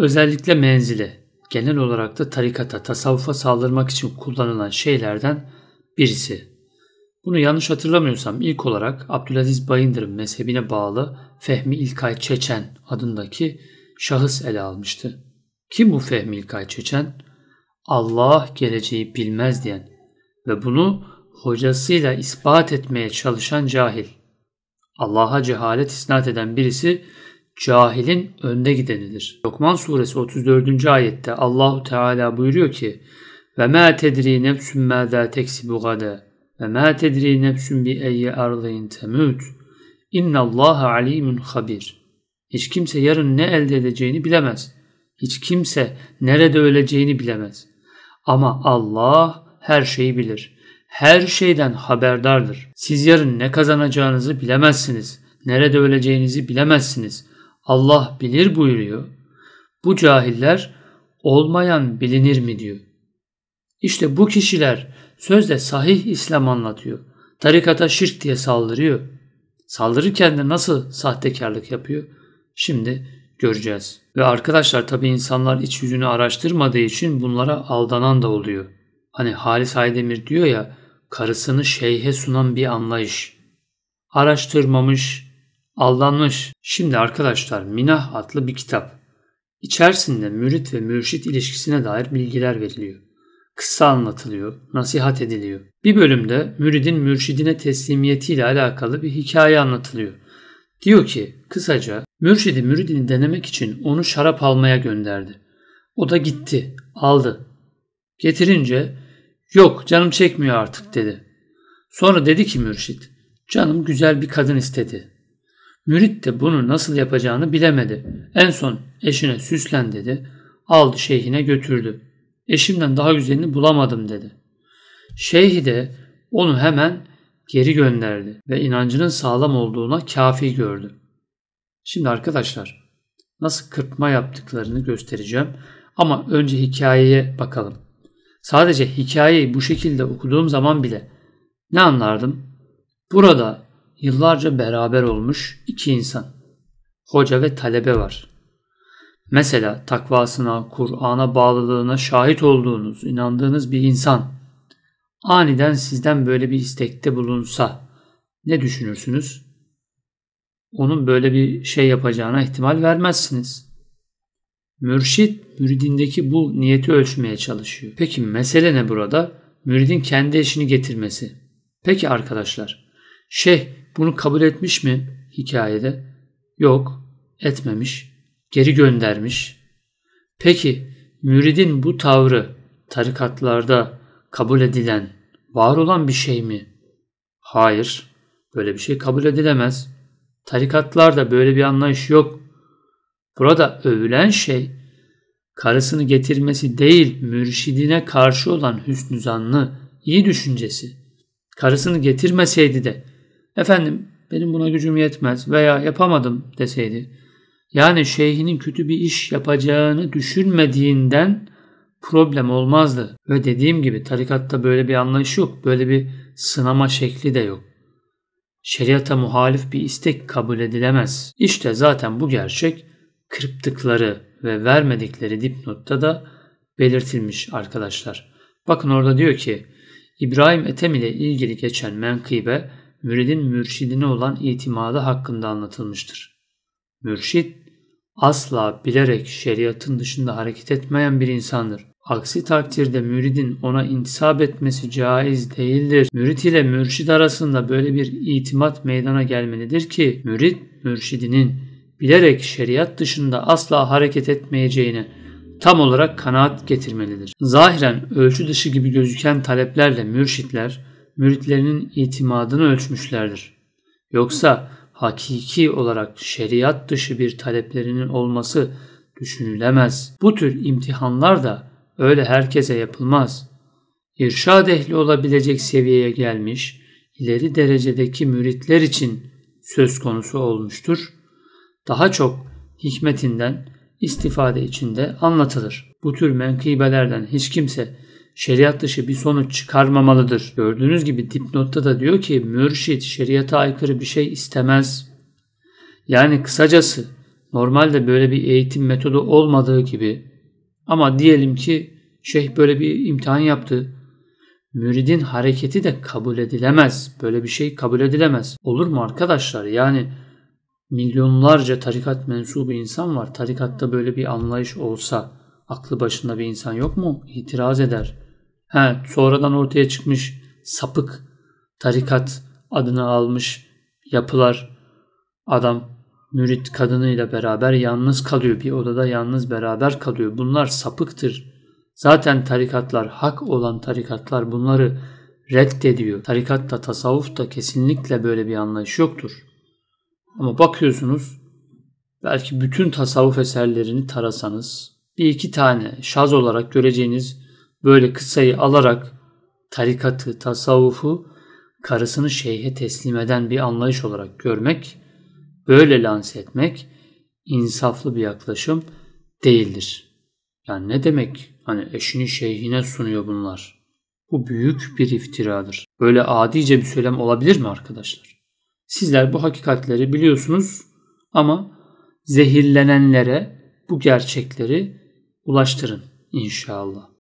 Özellikle menzile, genel olarak da tarikata, tasavvufa saldırmak için kullanılan şeylerden birisi. Bunu yanlış hatırlamıyorsam ilk olarak Abdülaziz Bayındır'ın mezhebine bağlı Fehmi İlkay Çeçen adındaki şahıs ele almıştı. Kim bu Fehmi İlkay Çeçen? Allah geleceği bilmez diyen ve bunu hocasıyla ispat etmeye çalışan cahil. Allah'a cehalet isnat eden birisi cahilin önde gidenidir. Lokman suresi 34. ayette Allahu Teala buyuruyor ki ve ma tedri nefsün mâdâ teksibu gade ve ma tedri nefsün bi eyyi ardayn temut innallâhe alimun habir. Hiç kimse yarın ne elde edeceğini bilemez. Hiç kimse nerede öleceğini bilemez. Ama Allah her şeyi bilir. Her şeyden haberdardır. Siz yarın ne kazanacağınızı bilemezsiniz. Nerede öleceğinizi bilemezsiniz. Allah bilir buyuruyor. Bu cahiller olmayan bilinir mi diyor. İşte bu kişiler sözde sahih İslam anlatıyor. Tarikata şirk diye saldırıyor. Saldırırken de nasıl sahtekarlık yapıyor? Şimdi göreceğiz. Ve arkadaşlar tabi insanlar iç yüzünü araştırmadığı için bunlara aldanan da oluyor. Hani Halis Aydemir diyor ya karısını şeyhe sunan bir anlayış. Araştırmamış, aldanmış. Şimdi arkadaşlar Minah adlı bir kitap. İçerisinde mürit ve mürşit ilişkisine dair bilgiler veriliyor. Kısa anlatılıyor, nasihat ediliyor. Bir bölümde müridin mürşidine teslimiyetiyle alakalı bir hikaye anlatılıyor. Diyor ki kısaca mürşidi müridini denemek için onu şarap almaya gönderdi. O da gitti, aldı. Getirince yok canım çekmiyor artık dedi. Sonra dedi ki mürşit canım güzel bir kadın istedi. Mürit de bunu nasıl yapacağını bilemedi. En son eşine süslen dedi. Aldı şeyhine götürdü. Eşimden daha güzelini bulamadım dedi. Şeyhi de onu hemen geri gönderdi ve inancının sağlam olduğuna kafi gördü. Şimdi arkadaşlar nasıl kırpma yaptıklarını göstereceğim ama önce hikayeye bakalım. Sadece hikayeyi bu şekilde okuduğum zaman bile ne anlardım? Burada yıllarca beraber olmuş iki insan. Hoca ve talebe var. Mesela takvasına, Kur'an'a bağlılığına şahit olduğunuz, inandığınız bir insan aniden sizden böyle bir istekte bulunsa ne düşünürsünüz? Onun böyle bir şey yapacağına ihtimal vermezsiniz. Mürşit müridindeki bu niyeti ölçmeye çalışıyor. Peki mesele ne burada? Müridin kendi eşini getirmesi. Peki arkadaşlar, şeyh bunu kabul etmiş mi hikayede? Yok, etmemiş, geri göndermiş. Peki müridin bu tavrı tarikatlarda kabul edilen, var olan bir şey mi? Hayır, böyle bir şey kabul edilemez. Tarikatlarda böyle bir anlayış yok. Burada övülen şey karısını getirmesi değil, mürşidine karşı olan hüsnü zanlı, iyi düşüncesi. Karısını getirmeseydi de efendim benim buna gücüm yetmez veya yapamadım deseydi. Yani şeyhinin kötü bir iş yapacağını düşünmediğinden problem olmazdı. Ve dediğim gibi tarikatta böyle bir anlayış yok. Böyle bir sınama şekli de yok. Şeriata muhalif bir istek kabul edilemez. İşte zaten bu gerçek kırptıkları ve vermedikleri dipnotta da belirtilmiş arkadaşlar. Bakın orada diyor ki İbrahim Ethem ile ilgili geçen menkıbe müridin mürşidine olan itimadı hakkında anlatılmıştır. Mürşid asla bilerek şeriatın dışında hareket etmeyen bir insandır. Aksi takdirde müridin ona intisap etmesi caiz değildir. Mürit ile mürşid arasında böyle bir itimat meydana gelmelidir ki mürit mürşidinin bilerek şeriat dışında asla hareket etmeyeceğine tam olarak kanaat getirmelidir. Zahiren ölçü dışı gibi gözüken taleplerle mürşitler müritlerinin itimadını ölçmüşlerdir. Yoksa hakiki olarak şeriat dışı bir taleplerinin olması düşünülemez. Bu tür imtihanlar da öyle herkese yapılmaz. İrşad ehli olabilecek seviyeye gelmiş, ileri derecedeki müritler için söz konusu olmuştur. Daha çok hikmetinden istifade içinde anlatılır. Bu tür menkıbelerden hiç kimse şeriat dışı bir sonuç çıkarmamalıdır. Gördüğünüz gibi dipnotta da diyor ki mürşit şeriata aykırı bir şey istemez. Yani kısacası normalde böyle bir eğitim metodu olmadığı gibi ama diyelim ki şeyh böyle bir imtihan yaptı. Müridin hareketi de kabul edilemez. Böyle bir şey kabul edilemez. Olur mu arkadaşlar? Yani milyonlarca tarikat mensubu insan var. Tarikatta böyle bir anlayış olsa aklı başında bir insan yok mu? İtiraz eder. He, sonradan ortaya çıkmış sapık, tarikat adını almış yapılar. Adam mürit kadınıyla beraber yalnız kalıyor. Bir odada yalnız beraber kalıyor. Bunlar sapıktır. Zaten tarikatlar, hak olan tarikatlar bunları reddediyor. Tarikatta, tasavvufta kesinlikle böyle bir anlayış yoktur. Ama bakıyorsunuz belki bütün tasavvuf eserlerini tarasanız bir iki tane şaz olarak göreceğiniz böyle kıssayı alarak tarikatı, tasavvufu karısını şeyhe teslim eden bir anlayış olarak görmek, böyle lanse etmek insaflı bir yaklaşım değildir. Yani ne demek hani eşini şeyhine sunuyor bunlar? Bu büyük bir iftiradır. Böyle adice bir söylem olabilir mi arkadaşlar? Sizler bu hakikatleri biliyorsunuz ama zehirlenenlere bu gerçekleri ulaştırın inşallah.